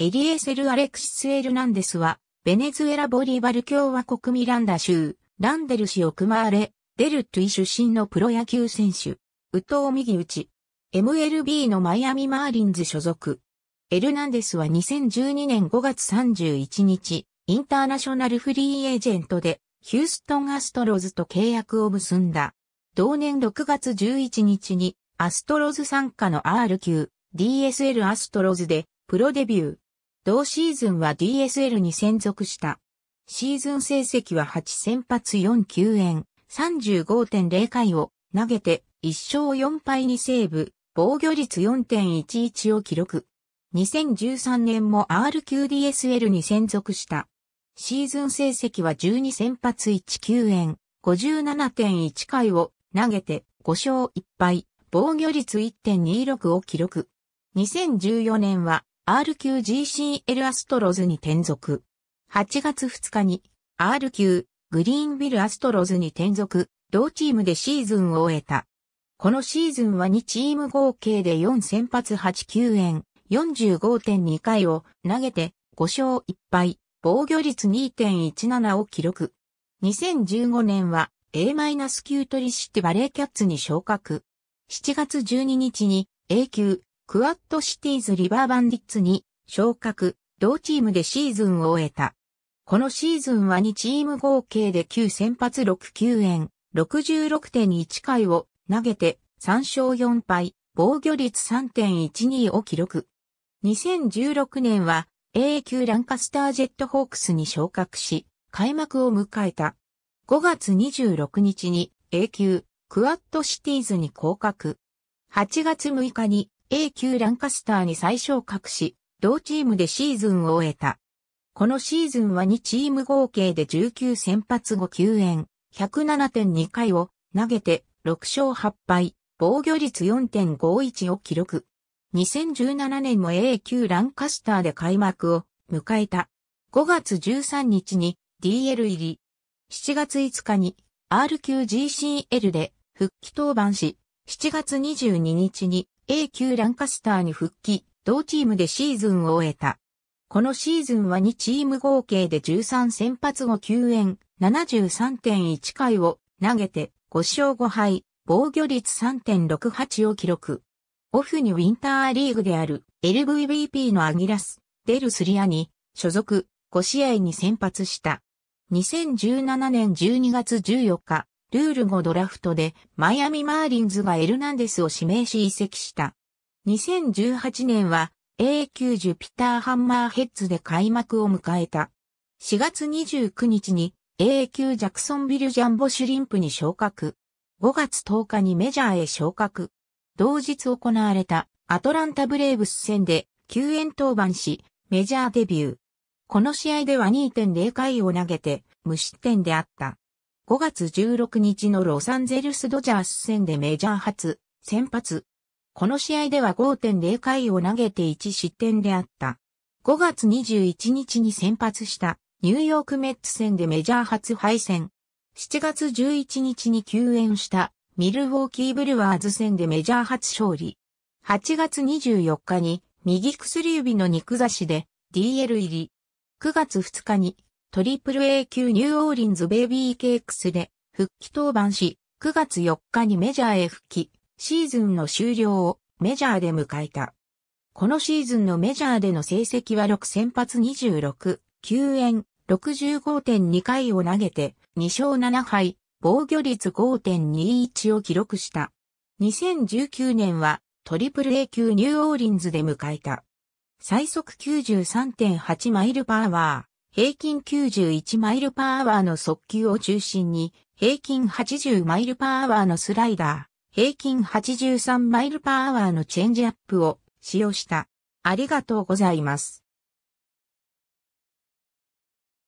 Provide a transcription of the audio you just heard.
エリエセル・アレクシス・エルナンデスは、ベネズエラ・ボリバル共和国ミランダ州、ランデル市オクマーレ、デルトゥイ出身のプロ野球選手、ウトウ右打ち、MLB のマイアミ・マーリンズ所属。エルナンデスは2012年5月31日、インターナショナルフリーエージェントで、ヒューストン・アストロズと契約を結んだ。同年6月11日に、アストロズ参加の R 級、DSL アストロズで、プロデビュー。同シーズンは DSL に専属した。シーズン成績は8先発4救援、35.0回を投げて1勝4敗にセーブ、防御率4.11を記録。2013年も RQDSL に専属した。シーズン成績は12先発1救援、57.1回を投げて5勝1敗、防御率1.26を記録。2014年は R 級 GCL アストロズに転属。8月2日に R 級グリーンビルアストロズに転属、同チームでシーズンを終えた。このシーズンは2チーム合計で4先発8球円、45.2回を投げて5勝1敗、防御率2.17を記録。2015年は A- 級取りしてバレーキャッツに昇格。7月12日に A 級クワッドシティーズリバーバンディッツに昇格、同チームでシーズンを終えた。このシーズンは2チーム合計で9先発6球円、66.1回を投げて3勝4敗、防御率3.12を記録。2016年は A 級ランカスタージェットホークスに昇格し、開幕を迎えた。5月26日に A 級クワッドシティーズに降格。8月6日に A 級ランカスターに最小格し、同チームでシーズンを終えた。このシーズンは2チーム合計で19先発後救援、107.2回を投げて6勝8敗、防御率4.51を記録。2017年も A 級ランカスターで開幕を迎えた。5月13日に DL 入り。7月5日に R 級 GCL で復帰登板し、7月22日に A 級ランカスターに復帰、同チームでシーズンを終えた。このシーズンは2チーム合計で13先発後9円、73.1回を投げて5勝5敗、防御率3.68を記録。オフにウィンターリーグである LVVP のアギラス、デルスリアに所属5試合に先発した。2017年12月14日、ルール5ドラフトでマイアミマーリンズがエルナンデスを指名し移籍した。2018年は A 級ジュピターハンマーヘッズで開幕を迎えた。4月29日に A 級ジャクソンビルジャンボシュリンプに昇格。5月10日にメジャーへ昇格。同日行われたアトランタブレーブス戦で救援登板しメジャーデビュー。この試合では2.0回を投げて無失点であった。5月16日のロサンゼルスドジャース戦でメジャー初、先発。この試合では5.0回を投げて1失点であった。5月21日に先発したニューヨークメッツ戦でメジャー初敗戦。7月11日に休援したミルウォーキーブルワーズ戦でメジャー初勝利。8月24日に右薬指の肉差しで DL 入り。9月2日にトリプル A 級ニューオーリンズベイビーケークスで復帰登板し、9月4日にメジャーへ復帰、シーズンの終了をメジャーで迎えた。このシーズンのメジャーでの成績は6先発26、9円、65.2回を投げて、2勝7敗、防御率5.21を記録した。2019年はトリプル A 級ニューオーリンズで迎えた。最速93.8マイルパワー平均91マイルパーアワーの速球を中心に、平均80マイルパーアワーのスライダー、平均83マイルパーアワーのチェンジアップを使用した。ありがとうございます。